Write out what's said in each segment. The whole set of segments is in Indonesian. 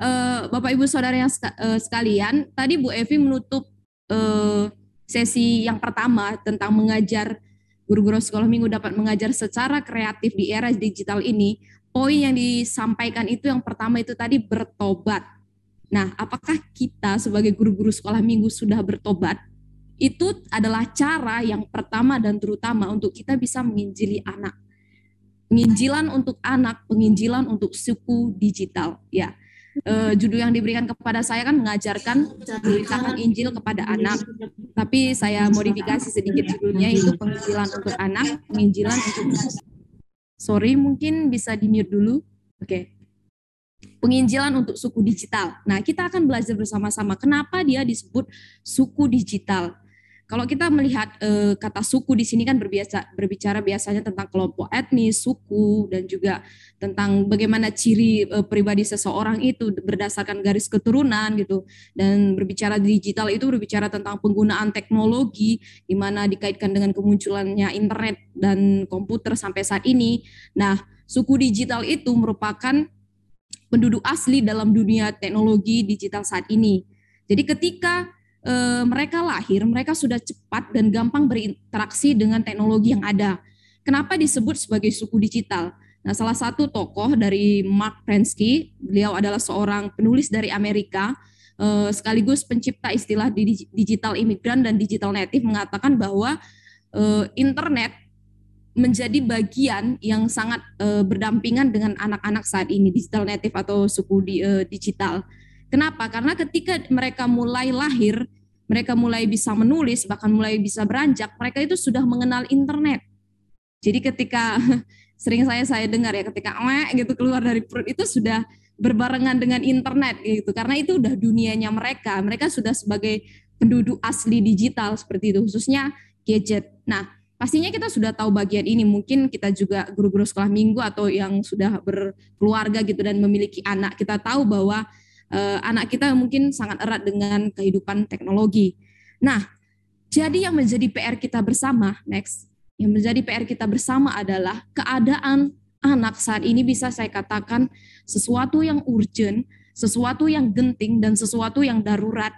Eh, Bapak Ibu Saudara yang eh, sekalian, tadi Bu Evi menutup eh, sesi yang pertama tentang mengajar guru-guru sekolah minggu dapat mengajar secara kreatif di era digital ini. Poin yang disampaikan itu yang pertama itu tadi bertobat. Nah, apakah kita sebagai guru-guru sekolah minggu sudah bertobat? Itu adalah cara yang pertama dan terutama untuk kita bisa menginjili anak penginjilan untuk anak, penginjilan untuk suku digital. Ya, uh, judul yang diberikan kepada saya kan mengajarkan memberitakan Injil kepada anak. Tapi saya modifikasi sedikit judulnya itu penginjilan untuk anak, penginjilan untuk Sorry, mungkin bisa di mute dulu. Oke. Okay. Penginjilan untuk suku digital. Nah, kita akan belajar bersama-sama kenapa dia disebut suku digital. Kalau kita melihat e, kata suku di sini kan berbiasa berbicara biasanya tentang kelompok etnis, suku dan juga tentang bagaimana ciri e, pribadi seseorang itu berdasarkan garis keturunan gitu. Dan berbicara digital itu berbicara tentang penggunaan teknologi di mana dikaitkan dengan kemunculannya internet dan komputer sampai saat ini. Nah, suku digital itu merupakan penduduk asli dalam dunia teknologi digital saat ini. Jadi ketika e, mereka lahir, mereka sudah cepat dan gampang berinteraksi dengan teknologi yang ada. Kenapa disebut sebagai suku digital? Nah, salah satu tokoh dari Mark Prensky, beliau adalah seorang penulis dari Amerika, e, sekaligus pencipta istilah digital imigran dan digital native mengatakan bahwa e, internet menjadi bagian yang sangat e, berdampingan dengan anak-anak saat ini digital native atau suku di, e, digital. Kenapa? Karena ketika mereka mulai lahir, mereka mulai bisa menulis, bahkan mulai bisa beranjak, mereka itu sudah mengenal internet. Jadi ketika sering saya saya dengar ya ketika mek gitu keluar dari perut itu sudah berbarengan dengan internet gitu karena itu udah dunianya mereka mereka sudah sebagai penduduk asli digital seperti itu khususnya gadget nah pastinya kita sudah tahu bagian ini mungkin kita juga guru-guru sekolah minggu atau yang sudah berkeluarga gitu dan memiliki anak kita tahu bahwa uh, anak kita mungkin sangat erat dengan kehidupan teknologi. Nah, jadi yang menjadi PR kita bersama next, yang menjadi PR kita bersama adalah keadaan anak saat ini bisa saya katakan sesuatu yang urgent, sesuatu yang genting dan sesuatu yang darurat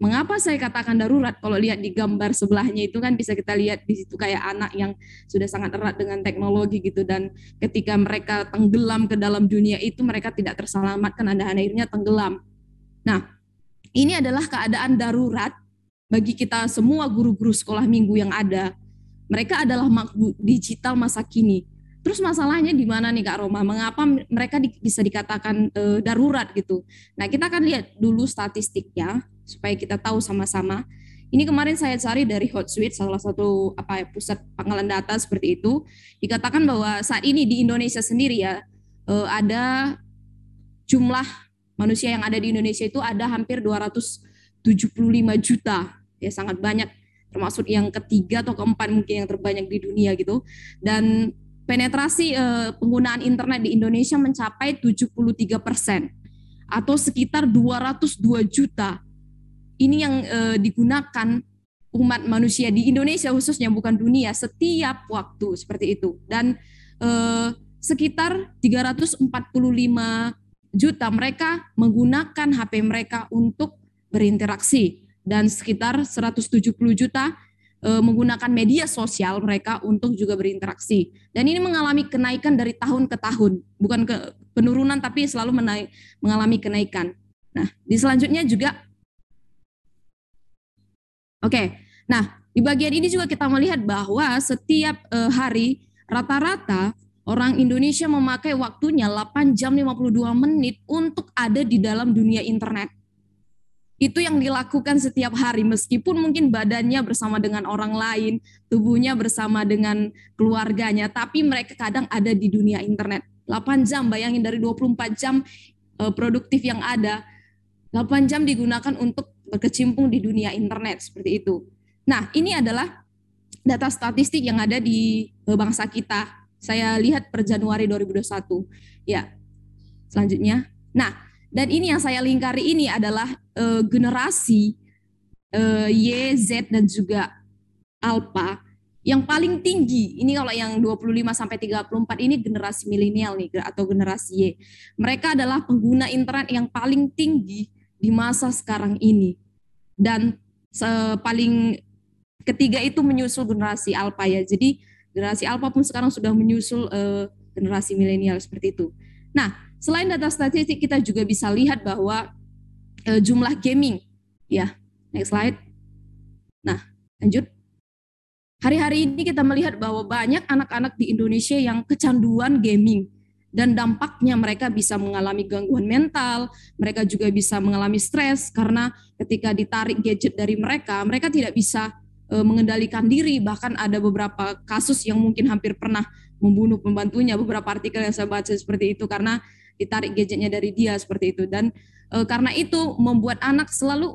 Mengapa saya katakan darurat? Kalau lihat di gambar sebelahnya itu kan bisa kita lihat di situ kayak anak yang sudah sangat erat dengan teknologi gitu dan ketika mereka tenggelam ke dalam dunia itu mereka tidak terselamatkan dan akhirnya tenggelam. Nah, ini adalah keadaan darurat bagi kita semua guru-guru sekolah minggu yang ada. Mereka adalah makhluk digital masa kini. Terus masalahnya di mana nih Kak Roma? Mengapa mereka bisa dikatakan eh, darurat gitu? Nah, kita akan lihat dulu statistiknya supaya kita tahu sama-sama. Ini kemarin saya cari dari Hotsuite, salah satu apa ya, pusat pangkalan data seperti itu, dikatakan bahwa saat ini di Indonesia sendiri ya eh, ada jumlah manusia yang ada di Indonesia itu ada hampir 275 juta, ya sangat banyak, termasuk yang ketiga atau keempat mungkin yang terbanyak di dunia gitu. Dan penetrasi eh, penggunaan internet di Indonesia mencapai 73 persen atau sekitar 202 juta ini yang eh, digunakan umat manusia di Indonesia khususnya bukan dunia setiap waktu seperti itu dan eh, sekitar 345 juta mereka menggunakan HP mereka untuk berinteraksi dan sekitar 170 juta eh, menggunakan media sosial mereka untuk juga berinteraksi. Dan ini mengalami kenaikan dari tahun ke tahun, bukan ke penurunan tapi selalu mengalami kenaikan. Nah, di selanjutnya juga Oke. Okay. Hmm. Nah, di bagian ini juga kita melihat bahwa setiap uh, hari rata-rata orang Indonesia memakai waktunya 8 jam 52 menit untuk ada di dalam dunia internet. Itu yang dilakukan setiap hari meskipun mungkin badannya bersama dengan orang lain, tubuhnya bersama dengan keluarganya, tapi mereka kadang ada di dunia internet. 8 jam, bayangin dari 24 jam eh, produktif yang ada, 8 jam digunakan untuk berkecimpung di dunia internet seperti itu. Nah, ini adalah data statistik yang ada di eh, bangsa kita. Saya lihat per Januari 2021. Ya. Selanjutnya. Nah, dan ini yang saya lingkari ini adalah uh, generasi uh, Y, Z dan juga alpha yang paling tinggi ini kalau yang 25 sampai 34 ini generasi milenial nih atau generasi Y. Mereka adalah pengguna internet yang paling tinggi di masa sekarang ini. Dan paling ketiga itu menyusul generasi alpha ya. Jadi generasi alpha pun sekarang sudah menyusul uh, generasi milenial seperti itu. Nah, selain data statistik kita juga bisa lihat bahwa uh, jumlah gaming ya. Next slide. Nah, lanjut. Hari-hari ini kita melihat bahwa banyak anak-anak di Indonesia yang kecanduan gaming dan dampaknya mereka bisa mengalami gangguan mental, mereka juga bisa mengalami stres karena ketika ditarik gadget dari mereka, mereka tidak bisa e, mengendalikan diri, bahkan ada beberapa kasus yang mungkin hampir pernah membunuh pembantunya, beberapa artikel yang saya baca seperti itu karena ditarik gadgetnya dari dia seperti itu dan e, karena itu membuat anak selalu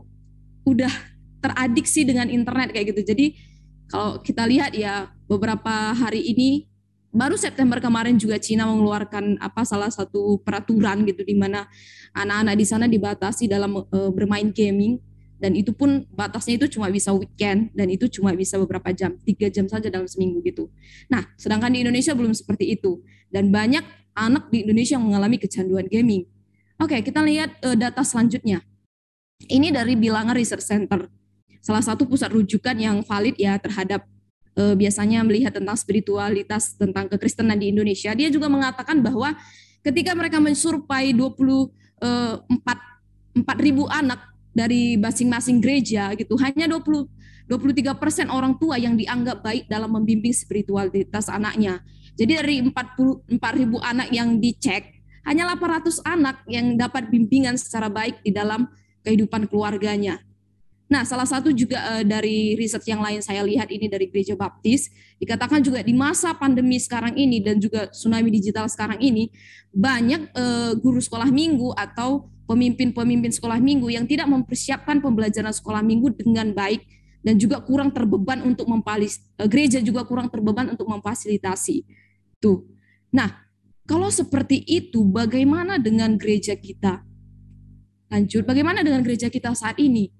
udah teradiksi dengan internet kayak gitu. Jadi kalau kita lihat ya beberapa hari ini baru September kemarin juga Cina mengeluarkan apa salah satu peraturan gitu di mana anak-anak di sana dibatasi dalam uh, bermain gaming dan itu pun batasnya itu cuma bisa weekend dan itu cuma bisa beberapa jam tiga jam saja dalam seminggu gitu nah sedangkan di Indonesia belum seperti itu dan banyak anak di Indonesia yang mengalami kecanduan gaming oke kita lihat uh, data selanjutnya ini dari bilangan research center salah satu pusat rujukan yang valid ya terhadap uh, biasanya melihat tentang spiritualitas tentang kekristenan di Indonesia, dia juga mengatakan bahwa ketika mereka mensurvei 24 4000 eh, anak dari masing-masing gereja gitu, hanya 20 23 persen orang tua yang dianggap baik dalam membimbing spiritualitas anaknya. Jadi dari 44 ribu anak yang dicek, hanya 800 anak yang dapat bimbingan secara baik di dalam kehidupan keluarganya. Nah, salah satu juga uh, dari riset yang lain saya lihat ini dari Gereja Baptis, dikatakan juga di masa pandemi sekarang ini dan juga tsunami digital sekarang ini, banyak uh, guru sekolah minggu atau pemimpin-pemimpin sekolah minggu yang tidak mempersiapkan pembelajaran sekolah minggu dengan baik dan juga kurang terbeban untuk mempalis uh, gereja juga kurang terbeban untuk memfasilitasi. Tuh. Nah, kalau seperti itu bagaimana dengan gereja kita? Lanjut, bagaimana dengan gereja kita saat ini?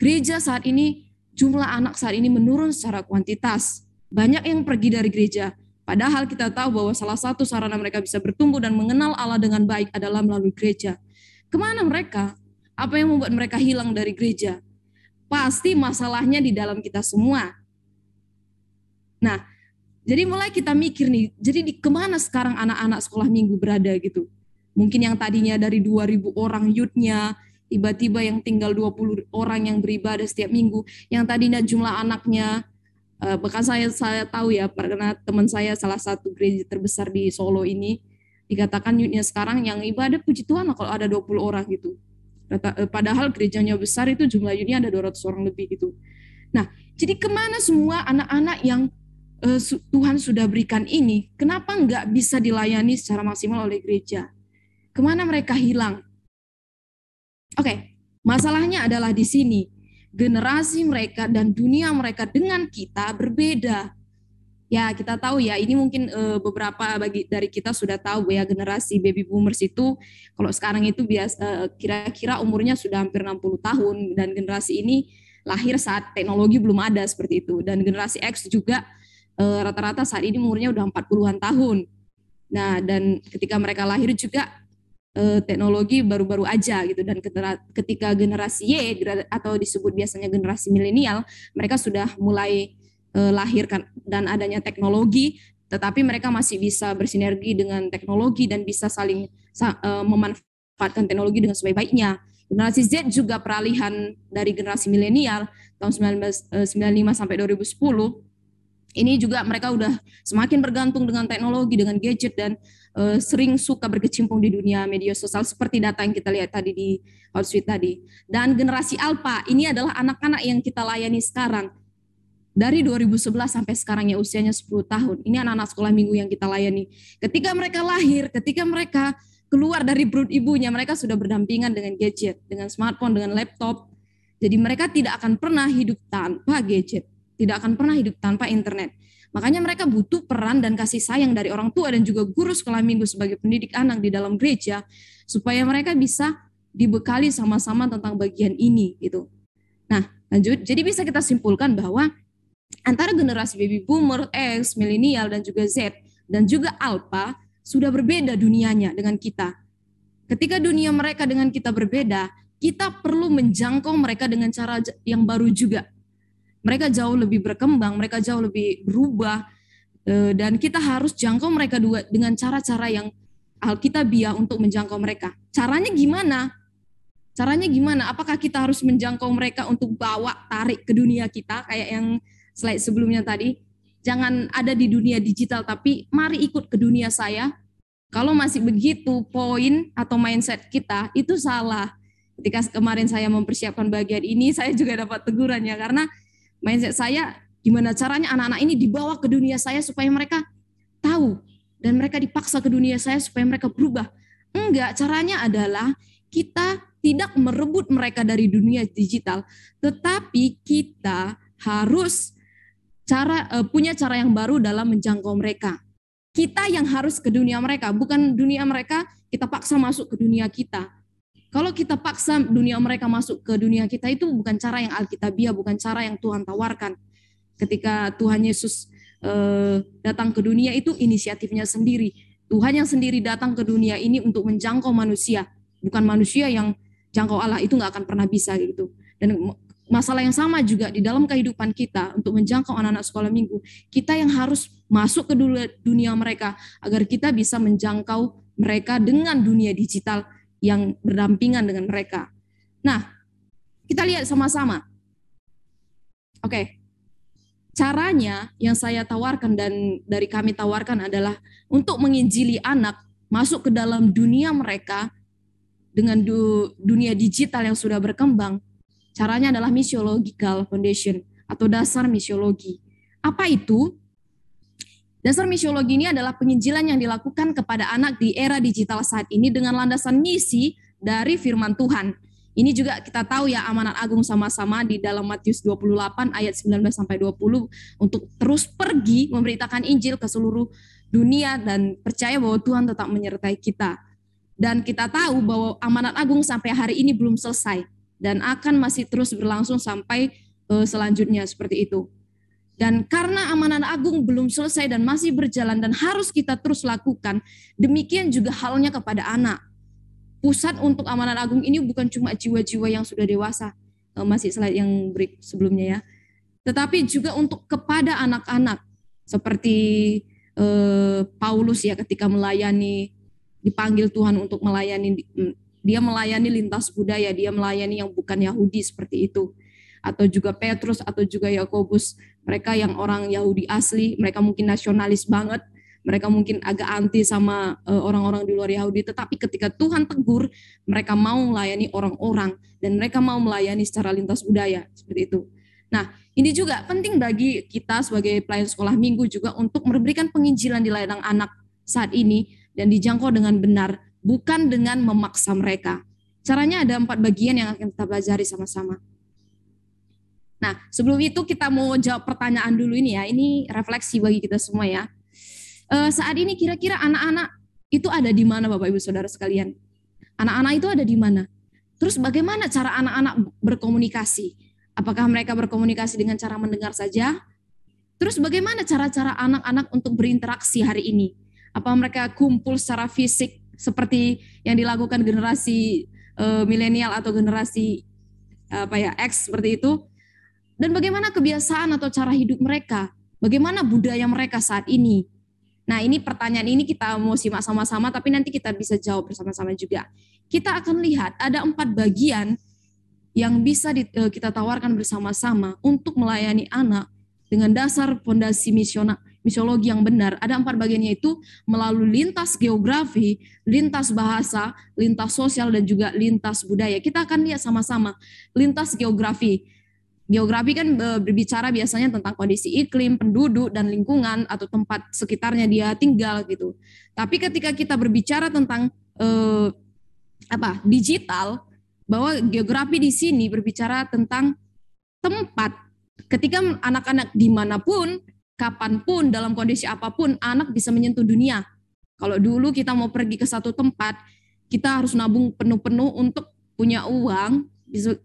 gereja saat ini jumlah anak saat ini menurun secara kuantitas. Banyak yang pergi dari gereja. Padahal kita tahu bahwa salah satu sarana mereka bisa bertumbuh dan mengenal Allah dengan baik adalah melalui gereja. Kemana mereka? Apa yang membuat mereka hilang dari gereja? Pasti masalahnya di dalam kita semua. Nah, jadi mulai kita mikir nih, jadi di kemana sekarang anak-anak sekolah minggu berada gitu? Mungkin yang tadinya dari 2000 orang youth tiba-tiba yang tinggal 20 orang yang beribadah setiap minggu, yang tadinya jumlah anaknya eh, bahkan saya saya tahu ya karena teman saya salah satu gereja terbesar di Solo ini dikatakan unitnya sekarang yang ibadah puji Tuhan kalau ada 20 orang gitu. Eh, padahal gerejanya besar itu jumlah unitnya ada 200 orang lebih gitu. Nah, jadi kemana semua anak-anak yang eh, Tuhan sudah berikan ini, kenapa nggak bisa dilayani secara maksimal oleh gereja? Kemana mereka hilang? Oke, okay. masalahnya adalah di sini. Generasi mereka dan dunia mereka dengan kita berbeda. Ya, kita tahu ya, ini mungkin eh, beberapa bagi dari kita sudah tahu ya generasi baby boomers itu kalau sekarang itu biasa eh, kira-kira umurnya sudah hampir 60 tahun dan generasi ini lahir saat teknologi belum ada seperti itu dan generasi X juga eh, rata-rata saat ini umurnya udah 40-an tahun. Nah, dan ketika mereka lahir juga uh, teknologi baru-baru aja gitu dan ketika generasi Y atau disebut biasanya generasi milenial mereka sudah mulai uh, eh, lahirkan dan adanya teknologi tetapi mereka masih bisa bersinergi dengan teknologi dan bisa saling sa, uh, memanfaatkan teknologi dengan sebaik-baiknya. Generasi Z juga peralihan dari generasi milenial tahun 1995 sampai 2010 ini hmm. juga mereka udah semakin bergantung dengan teknologi, dengan gadget dan uh, sering suka berkecimpung di dunia media sosial seperti data yang kita lihat tadi di Outsuite tadi. Dan generasi alpha ini adalah anak-anak yang kita layani sekarang dari 2011 sampai sekarang ya usianya 10 tahun. Ini anak-anak sekolah minggu yang kita layani. Ketika mereka lahir, ketika mereka keluar dari perut ibunya, mereka sudah berdampingan dengan gadget, dengan smartphone, dengan laptop. Jadi mereka tidak akan pernah hidup tanpa gadget tidak akan pernah hidup tanpa internet. Makanya mereka butuh peran dan kasih sayang dari orang tua dan juga guru sekolah minggu sebagai pendidik anak di dalam gereja supaya mereka bisa dibekali sama-sama tentang bagian ini gitu. Nah, lanjut. Jadi bisa kita simpulkan bahwa antara generasi baby boomer, X, milenial dan juga Z dan juga alpha sudah berbeda dunianya dengan kita. Ketika dunia mereka dengan kita berbeda, kita perlu menjangkau mereka dengan cara yang baru juga mereka jauh lebih berkembang, mereka jauh lebih berubah, eh, dan kita harus jangkau mereka dua dengan cara-cara yang Alkitabiah untuk menjangkau mereka. Caranya gimana? Caranya gimana? Apakah kita harus menjangkau mereka untuk bawa tarik ke dunia kita kayak yang slide sebelumnya tadi? Jangan ada di dunia digital tapi mari ikut ke dunia saya. Kalau masih begitu poin atau mindset kita itu salah ketika kemarin saya mempersiapkan bagian ini saya juga dapat teguran ya karena mindset saya gimana caranya anak-anak ini dibawa ke dunia saya supaya mereka tahu dan mereka dipaksa ke dunia saya supaya mereka berubah. Enggak, caranya adalah kita tidak merebut mereka dari dunia digital, tetapi kita harus cara eh, punya cara yang baru dalam menjangkau mereka. Kita yang harus ke dunia mereka, bukan dunia mereka kita paksa masuk ke dunia kita. Kalau kita paksa dunia mereka masuk ke dunia kita itu bukan cara yang alkitabiah, bukan cara yang Tuhan tawarkan. Ketika Tuhan Yesus eh, datang ke dunia itu inisiatifnya sendiri. Tuhan yang sendiri datang ke dunia ini untuk menjangkau manusia, bukan manusia yang jangkau Allah itu nggak akan pernah bisa gitu. Dan masalah yang sama juga di dalam kehidupan kita untuk menjangkau anak-anak sekolah minggu, kita yang harus masuk ke dunia mereka agar kita bisa menjangkau mereka dengan dunia digital yang hmm. berdampingan dengan mereka. Nah, kita lihat sama-sama. Oke. Okay. Caranya yang saya tawarkan dan dari kami tawarkan adalah untuk menginjili anak masuk ke dalam dunia mereka dengan du dunia digital yang sudah berkembang. Caranya adalah missiological foundation atau dasar misiologi. Apa itu? Dasar misiologi ini adalah penginjilan yang dilakukan kepada anak di era digital saat ini dengan landasan misi dari firman Tuhan. Ini juga kita tahu ya amanat agung sama-sama di dalam Matius 28 ayat 19 sampai 20 untuk terus pergi memberitakan Injil ke seluruh dunia dan percaya bahwa Tuhan tetap menyertai kita. Dan kita tahu bahwa amanat agung sampai hari ini belum selesai dan akan masih terus berlangsung sampai eh, selanjutnya seperti itu. Dan karena amanat agung belum selesai dan masih berjalan dan harus kita terus lakukan, demikian juga halnya kepada anak. Pusat untuk amanat agung ini bukan cuma jiwa-jiwa yang sudah dewasa, eh, masih slide yang break sebelumnya ya, tetapi juga untuk kepada anak-anak seperti eh, Paulus ya ketika melayani dipanggil Tuhan untuk melayani mm, dia melayani lintas budaya, dia melayani yang bukan Yahudi seperti itu atau juga Petrus atau juga Yakobus mereka yang orang Yahudi asli mereka mungkin nasionalis banget mereka mungkin agak anti sama e, orang-orang di luar Yahudi tetapi ketika Tuhan tegur mereka mau melayani orang-orang dan mereka mau melayani secara lintas budaya seperti itu nah ini juga penting bagi kita sebagai pelayan sekolah minggu juga untuk memberikan penginjilan di ladang anak saat ini dan dijangkau dengan benar bukan dengan memaksa mereka caranya ada empat bagian yang akan kita pelajari sama-sama Nah, sebelum itu kita mau jawab pertanyaan dulu ini ya. Ini refleksi bagi kita semua ya. E, saat ini kira-kira anak-anak itu ada di mana Bapak Ibu Saudara sekalian? Anak-anak itu ada di mana? Terus bagaimana cara anak-anak berkomunikasi? Apakah mereka berkomunikasi dengan cara mendengar saja? Terus bagaimana cara-cara anak-anak untuk berinteraksi hari ini? Apa mereka kumpul secara fisik seperti yang dilakukan generasi e, milenial atau generasi apa ya X seperti itu dan bagaimana kebiasaan atau cara hidup mereka, bagaimana budaya mereka saat ini. Nah, ini pertanyaan ini kita mau simak sama-sama, tapi nanti kita bisa jawab bersama-sama juga. Kita akan lihat ada empat bagian yang bisa eh, kita tawarkan bersama-sama untuk melayani anak dengan dasar fondasi misiona, misiologi yang benar. Ada empat bagian yaitu melalui lintas geografi, lintas bahasa, lintas sosial, dan juga lintas budaya. Kita akan lihat sama-sama lintas geografi Geografi kan eh, berbicara biasanya tentang kondisi iklim, penduduk, dan lingkungan atau tempat sekitarnya dia tinggal gitu. Tapi ketika kita berbicara tentang eh, apa digital, bahwa geografi di sini berbicara tentang tempat. Ketika anak-anak dimanapun, kapanpun, dalam kondisi apapun, anak bisa menyentuh dunia. Kalau dulu kita mau pergi ke satu tempat, kita harus nabung penuh-penuh untuk punya uang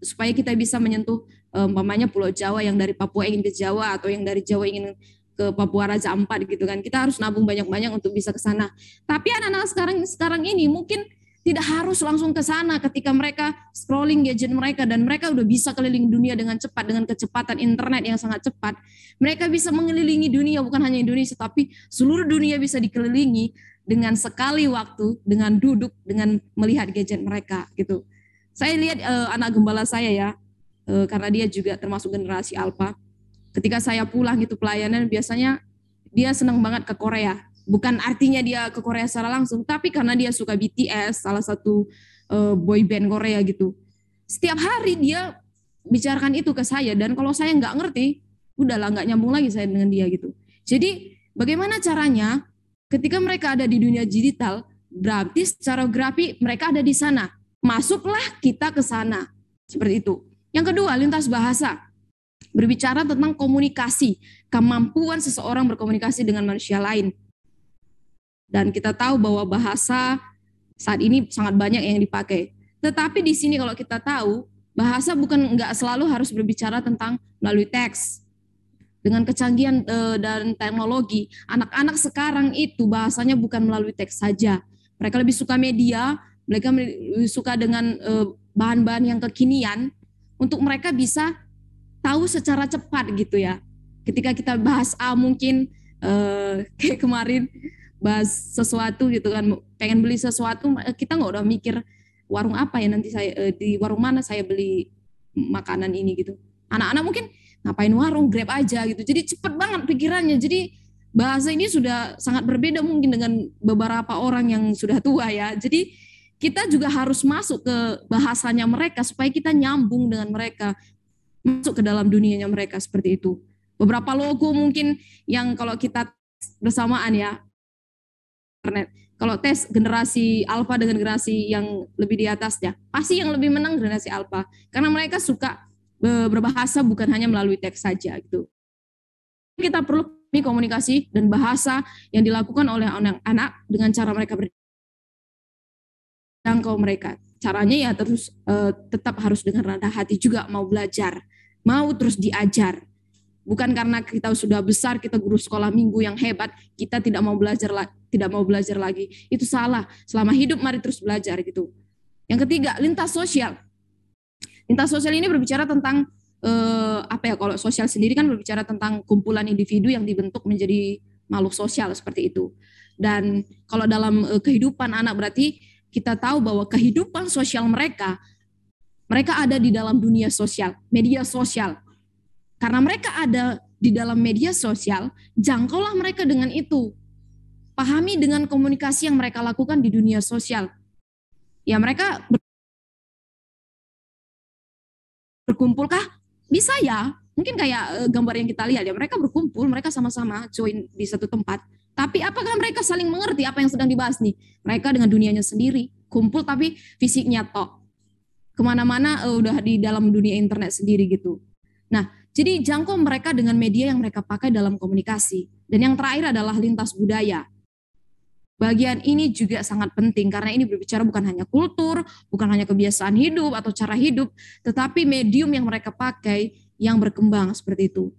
supaya kita bisa menyentuh Eh, umpamanya Pulau Jawa yang dari Papua ingin ke Jawa atau yang dari Jawa ingin ke Papua Raja Ampat gitu kan. Kita harus nabung banyak-banyak untuk bisa ke sana. Tapi anak-anak sekarang sekarang ini mungkin tidak harus langsung ke sana ketika mereka scrolling gadget mereka dan mereka udah bisa keliling dunia dengan cepat dengan kecepatan internet yang sangat cepat. Mereka bisa mengelilingi dunia bukan hanya Indonesia tapi seluruh dunia bisa dikelilingi dengan sekali waktu dengan duduk dengan melihat gadget mereka gitu. Saya lihat uh, anak gembala saya ya, Eh, karena dia juga termasuk generasi alpha. Ketika saya pulang itu pelayanan biasanya dia senang banget ke Korea. Bukan artinya dia ke Korea secara langsung, tapi karena dia suka BTS, salah satu uh, boy band Korea gitu. Setiap hari dia bicarakan itu ke saya dan kalau saya nggak ngerti, udahlah nggak nyambung lagi saya dengan dia gitu. Jadi bagaimana caranya ketika mereka ada di dunia digital, berarti secara grafi mereka ada di sana. Masuklah kita ke sana. Seperti itu. Yang kedua, lintas bahasa. Berbicara tentang komunikasi, kemampuan seseorang berkomunikasi dengan manusia lain. Dan kita tahu bahwa bahasa saat ini sangat banyak yang dipakai. Tetapi di sini kalau kita tahu, bahasa bukan nggak selalu harus berbicara tentang melalui teks. Dengan kecanggihan eh, dan teknologi, anak-anak sekarang itu bahasanya bukan melalui teks saja. Mereka lebih suka media, mereka lebih suka dengan eh, bahan-bahan yang kekinian untuk mereka bisa tahu secara cepat gitu ya. Ketika kita bahas A mungkin eh, kayak kemarin bahas sesuatu gitu kan, pengen beli sesuatu kita nggak udah mikir warung apa ya nanti saya eh, di warung mana saya beli makanan ini gitu. Anak-anak mungkin ngapain warung grab aja gitu. Jadi cepet banget pikirannya. Jadi bahasa ini sudah sangat berbeda mungkin dengan beberapa orang yang sudah tua ya. Jadi kita juga harus masuk ke bahasanya mereka supaya kita nyambung dengan mereka masuk ke dalam dunianya mereka seperti itu. Beberapa logo mungkin yang kalau kita bersamaan ya internet. Kalau tes generasi alpha dengan generasi yang lebih di atas ya pasti yang lebih menang generasi alpha karena mereka suka berbahasa bukan hanya melalui teks saja gitu. Kita perlu komunikasi dan bahasa yang dilakukan oleh anak-anak dengan cara mereka berdiri jangkau hmm. mereka. Caranya ya terus uh, tetap harus dengan rendah hati juga mau belajar, mau terus diajar. Bukan karena kita sudah besar, kita guru sekolah minggu yang hebat, kita tidak mau belajar tidak mau belajar lagi. Itu salah. Selama hidup mari terus belajar gitu. Yang ketiga, lintas sosial. Lintas sosial ini berbicara tentang eh, apa ya? Kalau sosial sendiri kan berbicara tentang kumpulan individu yang dibentuk menjadi makhluk sosial seperti itu. Dan kalau dalam eh, kehidupan anak berarti kita tahu bahwa kehidupan sosial mereka, mereka ada di dalam dunia sosial, media sosial. Karena mereka ada di dalam media sosial, jangkaulah mereka dengan itu. Pahami dengan komunikasi yang mereka lakukan di dunia sosial. Ya mereka berkumpulkah? Bisa ya, mungkin kayak eh, gambar yang kita lihat ya mereka berkumpul mereka sama-sama join di satu tempat tapi apakah mereka saling mengerti apa yang sedang dibahas nih? Mereka dengan dunianya sendiri, kumpul tapi fisiknya tok. Kemana-mana uh, udah di dalam dunia internet sendiri gitu. Nah, jadi jangkau mereka dengan media yang mereka pakai dalam komunikasi. Dan yang terakhir adalah lintas budaya. Bagian ini juga sangat penting karena ini berbicara bukan hanya kultur, bukan hanya kebiasaan hidup atau cara hidup, tetapi medium yang mereka pakai yang berkembang seperti itu.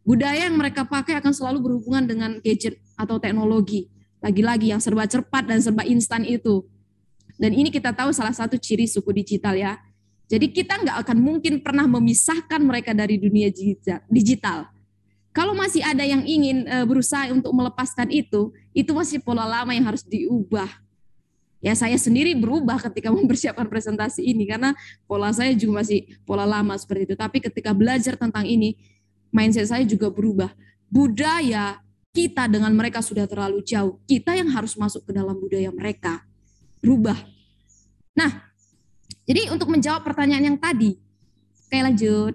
Budaya yang mereka pakai akan selalu berhubungan dengan gadget atau teknologi. Lagi-lagi yang serba cepat dan serba instan itu. Dan ini kita tahu salah satu ciri suku digital ya. Jadi kita nggak akan mungkin pernah memisahkan mereka dari dunia digital. Kalau masih ada yang ingin e, berusaha untuk melepaskan itu, itu masih pola lama yang harus diubah. Ya saya sendiri berubah ketika mempersiapkan presentasi ini karena pola saya juga masih pola lama seperti itu. Tapi ketika belajar tentang ini, mindset saya juga berubah. Budaya kita dengan mereka sudah terlalu jauh. Kita yang harus masuk ke dalam budaya mereka. Berubah. Nah, jadi untuk menjawab pertanyaan yang tadi, kayak lanjut.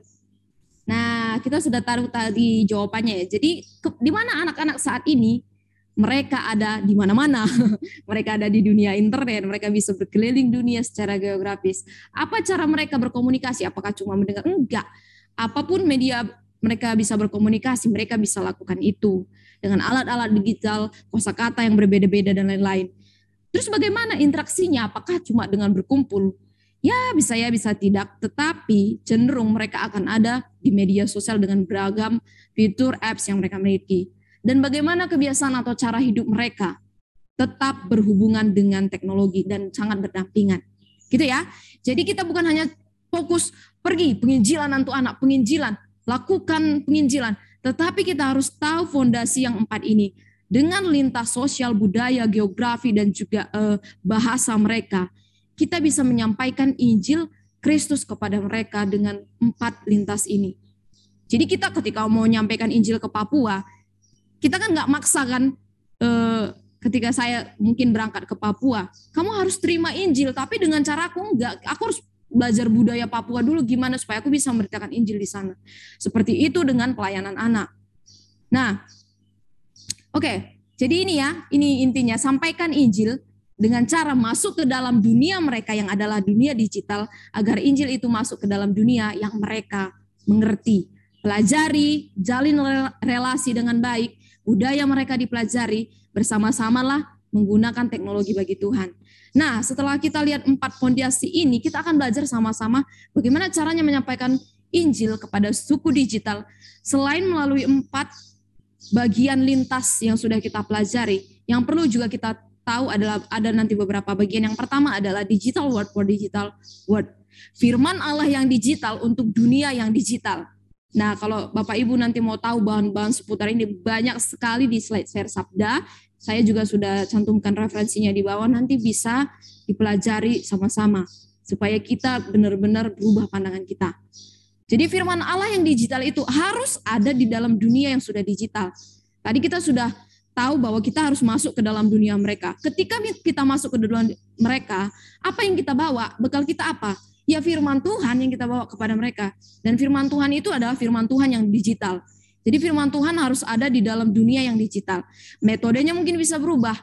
Nah, kita sudah taruh tadi jawabannya ya. Jadi, di mana anak-anak saat ini? Mereka ada di mana-mana. mereka ada di dunia internet, mereka bisa berkeliling dunia secara geografis. Apa cara mereka berkomunikasi? Apakah cuma mendengar? Enggak. Apapun media mereka bisa berkomunikasi, mereka bisa lakukan itu dengan alat-alat digital, kosakata yang berbeda-beda dan lain-lain. Terus bagaimana interaksinya? Apakah cuma dengan berkumpul? Ya, bisa ya, bisa tidak. Tetapi cenderung mereka akan ada di media sosial dengan beragam fitur apps yang mereka miliki. Dan bagaimana kebiasaan atau cara hidup mereka tetap berhubungan dengan teknologi dan sangat berdampingan. Gitu ya. Jadi kita bukan hanya fokus pergi penginjilan untuk anak, penginjilan lakukan penginjilan. Tetapi kita harus tahu fondasi yang empat ini dengan lintas sosial, budaya, geografi dan juga eh, bahasa mereka. Kita bisa menyampaikan Injil Kristus kepada mereka dengan empat lintas ini. Jadi kita ketika mau menyampaikan Injil ke Papua, kita kan nggak maksa kan eh, ketika saya mungkin berangkat ke Papua, kamu harus terima Injil, tapi dengan cara aku enggak, aku harus belajar budaya Papua dulu gimana supaya aku bisa memberitakan Injil di sana. Seperti itu dengan pelayanan anak. Nah, oke, okay, jadi ini ya, ini intinya sampaikan Injil dengan cara masuk ke dalam dunia mereka yang adalah dunia digital agar Injil itu masuk ke dalam dunia yang mereka mengerti. Pelajari, jalin relasi dengan baik, budaya mereka dipelajari, bersama-samalah menggunakan teknologi bagi Tuhan. Nah, setelah kita lihat empat pondiasi ini, kita akan belajar sama-sama bagaimana caranya menyampaikan Injil kepada suku digital selain melalui empat bagian lintas yang sudah kita pelajari. Yang perlu juga kita tahu adalah ada nanti beberapa bagian. Yang pertama adalah digital word for digital word. Firman Allah yang digital untuk dunia yang digital. Nah, kalau Bapak Ibu nanti mau tahu bahan-bahan seputar ini banyak sekali di slide share sabda saya juga hmm. sudah cantumkan referensinya di bawah nanti bisa dipelajari sama-sama supaya kita benar-benar berubah pandangan kita. Jadi firman Allah yang digital itu harus ada di dalam dunia yang sudah digital. Tadi kita sudah tahu bahwa kita harus masuk ke dalam dunia mereka. Ketika kita masuk ke dalam mereka, apa yang kita bawa? Bekal kita apa? Ya firman Tuhan yang kita bawa kepada mereka. Dan firman Tuhan itu adalah firman Tuhan yang digital. Jadi firman Tuhan harus ada di dalam dunia yang digital. Metodenya mungkin bisa berubah,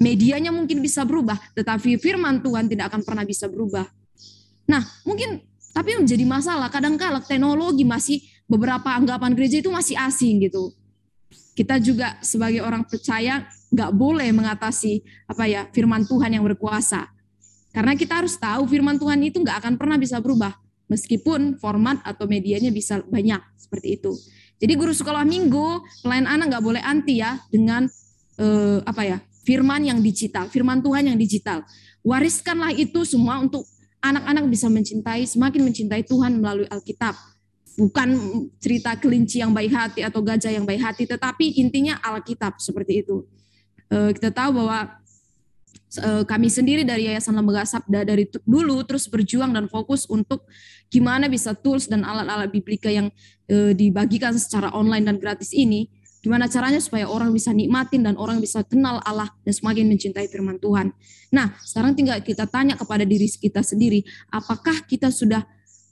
medianya mungkin bisa berubah, tetapi firman Tuhan tidak akan pernah bisa berubah. Nah, mungkin tapi menjadi masalah kadang-kala teknologi masih beberapa anggapan gereja itu masih asing gitu. Kita juga sebagai orang percaya nggak boleh mengatasi apa ya firman Tuhan yang berkuasa. Karena kita harus tahu firman Tuhan itu nggak akan pernah bisa berubah meskipun format atau medianya bisa banyak seperti itu. Jadi hmm. guru sekolah minggu pelayan anak nggak boleh anti ya dengan eh, apa ya firman yang digital, firman Tuhan yang digital. Wariskanlah itu semua untuk anak-anak bisa mencintai, semakin mencintai Tuhan melalui Alkitab. Bukan cerita kelinci yang baik hati atau gajah yang baik hati, tetapi intinya Alkitab seperti itu. Eh, kita tahu bahwa Eh, kami sendiri dari Yayasan Lembaga Sabda dari dulu terus berjuang dan fokus untuk gimana bisa tools dan alat-alat biblika yang eh, dibagikan secara online dan gratis ini gimana caranya supaya orang bisa nikmatin dan orang bisa kenal Allah dan semakin mencintai firman Tuhan. Nah, sekarang tinggal kita tanya kepada diri kita sendiri, apakah kita sudah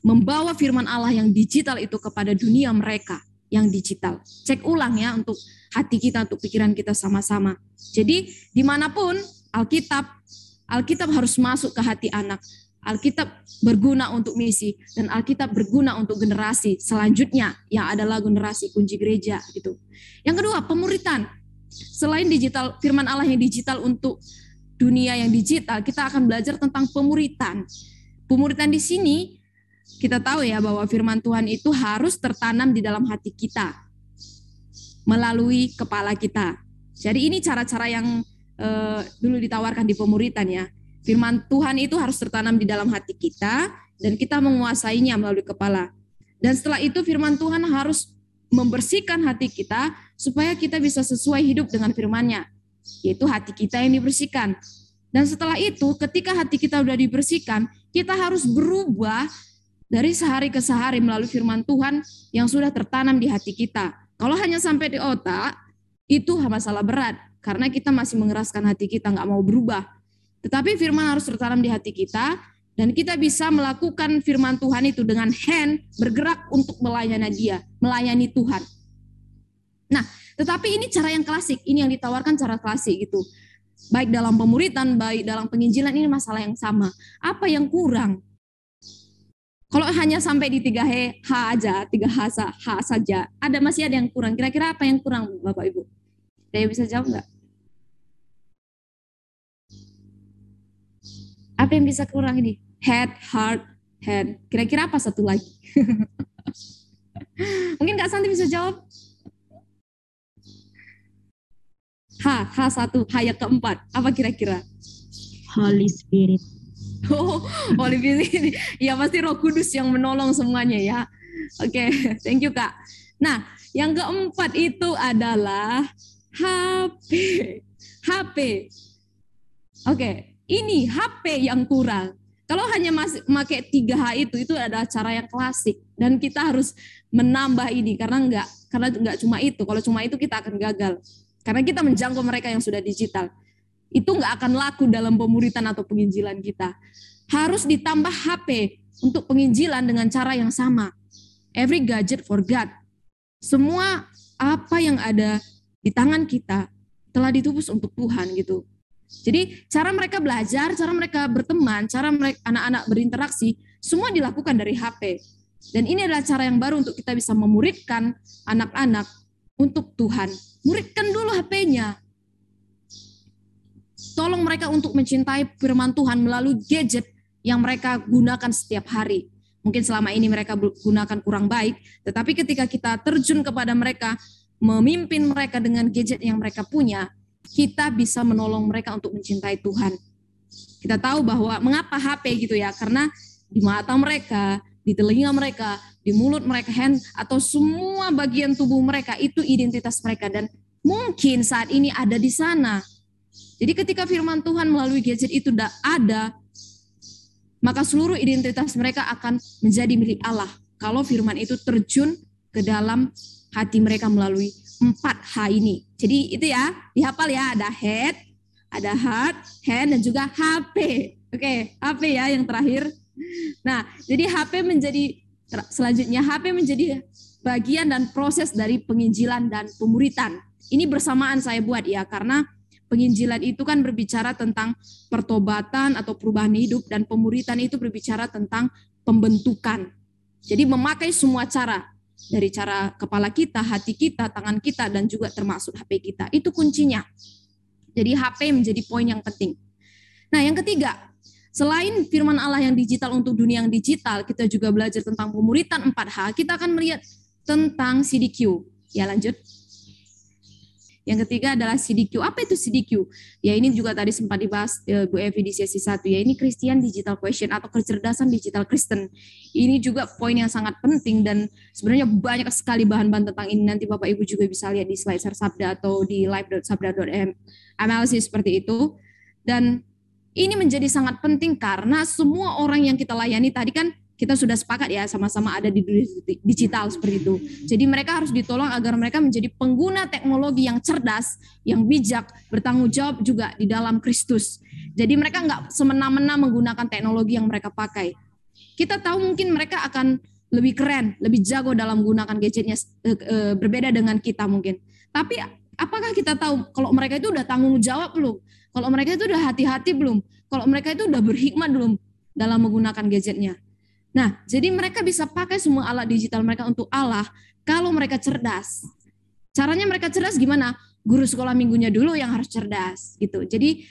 membawa firman Allah yang digital itu kepada dunia mereka yang digital. Cek ulang ya untuk hati kita, untuk pikiran kita sama-sama. Jadi dimanapun Alkitab, Alkitab harus masuk ke hati anak. Alkitab berguna untuk misi dan Alkitab berguna untuk generasi selanjutnya yang adalah generasi kunci gereja gitu. Yang kedua, pemuritan. Selain digital firman Allah yang digital untuk dunia yang digital, kita akan belajar tentang pemuritan. Pemuritan di sini kita tahu ya bahwa firman Tuhan itu harus tertanam di dalam hati kita melalui kepala kita. Jadi ini cara-cara yang uh, dulu ditawarkan di pemuritan ya. Firman Tuhan itu harus tertanam di dalam hati kita dan kita menguasainya melalui kepala. Dan setelah itu firman Tuhan harus membersihkan hati kita supaya kita bisa sesuai hidup dengan firman-Nya, yaitu hati kita yang dibersihkan. Dan setelah itu ketika hati kita sudah dibersihkan, kita harus berubah dari sehari ke sehari melalui firman Tuhan yang sudah tertanam di hati kita. Kalau hanya sampai di otak, itu masalah berat karena kita masih mengeraskan hati kita nggak mau berubah. Tetapi firman harus tertanam di hati kita dan kita bisa melakukan firman Tuhan itu dengan hand bergerak untuk melayani dia, melayani Tuhan. Nah, tetapi ini cara yang klasik, ini yang ditawarkan cara klasik gitu. Baik dalam pemuritan, baik dalam penginjilan ini masalah yang sama. Apa yang kurang? Kalau hanya sampai di 3 h H aja, 3 H, H saja, ada masih ada yang kurang. Kira-kira apa yang kurang Bapak Ibu? Saya bisa jawab nggak? Apa yang bisa kurang ini? Head, heart, hand. Kira-kira apa satu lagi? Mungkin Kak Santi bisa jawab? H, H1, H yang keempat. Apa kira-kira? Holy Spirit. Oh, Holy Spirit. ya pasti roh kudus yang menolong semuanya ya. Oke, okay, thank you Kak. Nah, yang keempat itu adalah HP. HP. Oke, okay. Ini HP yang kurang. Kalau hanya masih pakai 3H itu, itu adalah cara yang klasik. Dan kita harus menambah ini, karena enggak, karena enggak cuma itu. Kalau cuma itu kita akan gagal. Karena kita menjangkau mereka yang sudah digital. Itu enggak akan laku dalam pemuritan atau penginjilan kita. Harus ditambah HP untuk penginjilan dengan cara yang sama. Every gadget for God. Semua apa yang ada di tangan kita telah ditubus untuk Tuhan gitu. Jadi hmm. cara mereka belajar, cara mereka berteman, cara mereka anak-anak berinteraksi, semua dilakukan dari HP. Dan ini adalah cara yang baru untuk kita bisa memuridkan anak-anak untuk Tuhan. Muridkan dulu HP-nya. Tolong mereka untuk mencintai firman Tuhan melalui gadget yang mereka gunakan setiap hari. Mungkin selama ini mereka gunakan kurang baik, tetapi ketika kita terjun kepada mereka, memimpin mereka dengan gadget yang mereka punya, kita bisa menolong mereka untuk mencintai Tuhan. Kita tahu bahwa mengapa HP gitu ya, karena di mata mereka, di telinga mereka, di mulut mereka, hand atau semua bagian tubuh mereka itu identitas mereka dan mungkin saat ini ada di sana. Jadi ketika firman Tuhan melalui gadget itu tidak ada, maka seluruh identitas mereka akan menjadi milik Allah. Kalau firman itu terjun ke dalam hati mereka melalui Empat H ini. Jadi itu ya, dihafal ya, ada head, ada heart, hand, dan juga HP. Oke, HP ya yang terakhir. Nah, jadi HP menjadi, selanjutnya HP menjadi bagian dan proses dari penginjilan dan pemuritan. Ini bersamaan saya buat ya, karena penginjilan itu kan berbicara tentang pertobatan atau perubahan hidup, dan pemuritan itu berbicara tentang pembentukan. Jadi memakai semua cara, dari hmm. cara kepala kita, hati kita, tangan kita, dan juga termasuk HP kita. Itu kuncinya. Jadi HP menjadi poin yang penting. Nah, yang ketiga, selain firman Allah yang digital untuk dunia yang digital, kita juga belajar tentang pemuritan 4H, kita akan melihat tentang CDQ. Ya, lanjut. Yang ketiga adalah CDQ. Apa itu CDQ? Ya ini juga tadi sempat dibahas e, Bu Evi di sesi satu. Ya ini Christian Digital Question atau kecerdasan digital Kristen. Ini juga poin yang sangat penting dan sebenarnya banyak sekali bahan-bahan tentang ini. Nanti Bapak Ibu juga bisa lihat di slide Sabda atau di live.sabda.m analisis seperti itu. Dan ini menjadi sangat penting karena semua orang yang kita layani tadi kan kita sudah sepakat ya sama-sama ada di dunia digital seperti itu. Jadi mereka harus ditolong agar mereka menjadi pengguna teknologi yang cerdas, yang bijak, bertanggung jawab juga di dalam Kristus. Jadi mereka nggak semena-mena menggunakan teknologi yang mereka pakai. Kita tahu mungkin mereka akan lebih keren, lebih jago dalam menggunakan gadgetnya eh, eh, berbeda dengan kita mungkin. Tapi apakah kita tahu kalau mereka itu udah tanggung jawab belum? Kalau mereka itu udah hati-hati belum? Kalau mereka itu udah berhikmat belum dalam menggunakan gadgetnya? Nah, jadi mereka bisa pakai semua alat digital mereka untuk Allah kalau mereka cerdas. Caranya mereka cerdas gimana? Guru sekolah minggunya dulu yang harus cerdas gitu. Jadi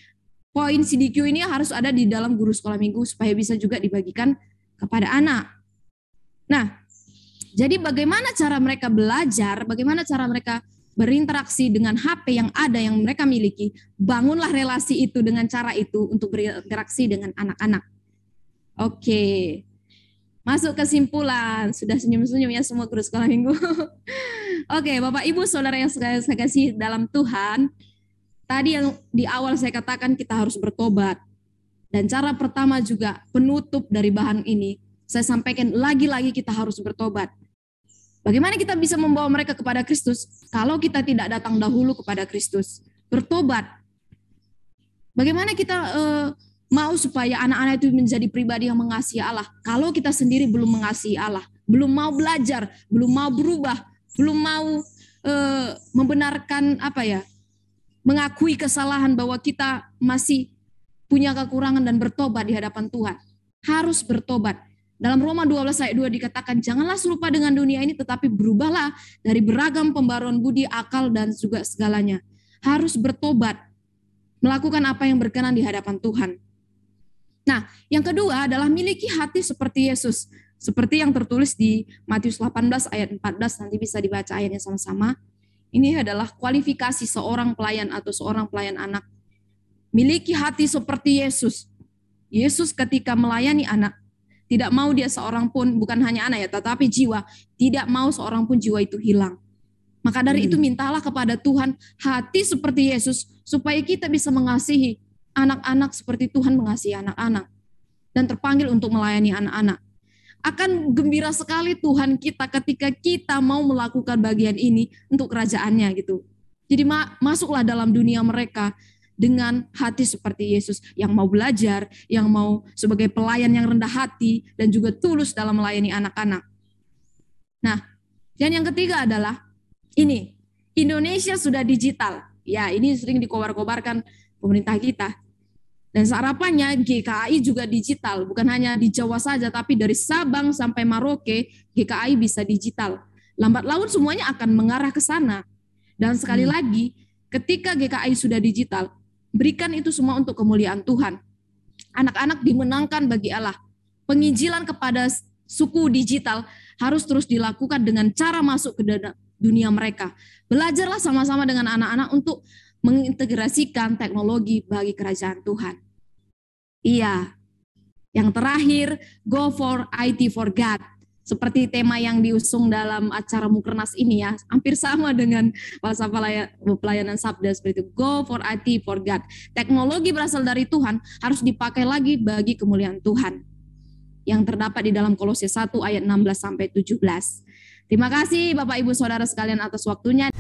poin CDQ ini harus ada di dalam guru sekolah minggu supaya bisa juga dibagikan kepada anak. Nah, jadi bagaimana cara mereka belajar, bagaimana cara mereka berinteraksi dengan HP yang ada yang mereka miliki, bangunlah relasi itu dengan cara itu untuk berinteraksi dengan anak-anak. Oke. Masuk kesimpulan, sudah senyum-senyum ya semua guru sekolah minggu. Oke, Bapak Ibu Saudara yang saya, saya kasih dalam Tuhan, tadi yang di awal saya katakan kita harus bertobat. Dan cara pertama juga penutup dari bahan ini, saya sampaikan lagi-lagi kita harus bertobat. Bagaimana kita bisa membawa mereka kepada Kristus kalau kita tidak datang dahulu kepada Kristus? Bertobat. Bagaimana kita uh, mau supaya anak-anak itu menjadi pribadi yang mengasihi Allah. Kalau kita sendiri belum mengasihi Allah, belum mau belajar, belum mau berubah, belum mau e, membenarkan apa ya, mengakui kesalahan bahwa kita masih punya kekurangan dan bertobat di hadapan Tuhan. Harus bertobat. Dalam Roma 12 ayat 2 dikatakan, janganlah serupa dengan dunia ini, tetapi berubahlah dari beragam pembaruan budi, akal, dan juga segalanya. Harus bertobat, melakukan apa yang berkenan di hadapan Tuhan. Nah, yang kedua adalah miliki hati seperti Yesus. Seperti yang tertulis di Matius 18 ayat 14, nanti bisa dibaca ayatnya sama-sama. Ini adalah kualifikasi seorang pelayan atau seorang pelayan anak. Miliki hati seperti Yesus. Yesus ketika melayani anak, tidak mau dia seorang pun, bukan hanya anak ya, tetapi jiwa. Tidak mau seorang pun jiwa itu hilang. Maka dari hmm. itu mintalah kepada Tuhan hati seperti Yesus supaya kita bisa mengasihi, anak-anak seperti Tuhan mengasihi anak-anak dan terpanggil untuk melayani anak-anak. Akan gembira sekali Tuhan kita ketika kita mau melakukan bagian ini untuk kerajaannya gitu. Jadi ma masuklah dalam dunia mereka dengan hati seperti Yesus yang mau belajar, yang mau sebagai pelayan yang rendah hati dan juga tulus dalam melayani anak-anak. Nah, dan yang ketiga adalah ini, Indonesia sudah digital. Ya, ini sering dikobar-kobarkan pemerintah kita. Dan sarapannya GKI juga digital, bukan hanya di Jawa saja, tapi dari Sabang sampai Maroke GKI bisa digital. Lambat laun semuanya akan mengarah ke sana. Dan sekali hmm. lagi, ketika GKI sudah digital, berikan itu semua untuk kemuliaan Tuhan. Anak-anak dimenangkan bagi Allah. Penginjilan kepada suku digital harus terus dilakukan dengan cara masuk ke dunia mereka. Belajarlah sama-sama dengan anak-anak untuk mengintegrasikan teknologi bagi kerajaan Tuhan. Iya. Yang terakhir, go for IT for God. Seperti tema yang diusung dalam acara Mukernas ini ya, hampir sama dengan bahasa pelayanan sabda seperti itu. Go for IT for God. Teknologi berasal dari Tuhan harus dipakai lagi bagi kemuliaan Tuhan. Yang terdapat di dalam Kolose 1 ayat 16 sampai 17. Terima kasih Bapak Ibu Saudara sekalian atas waktunya.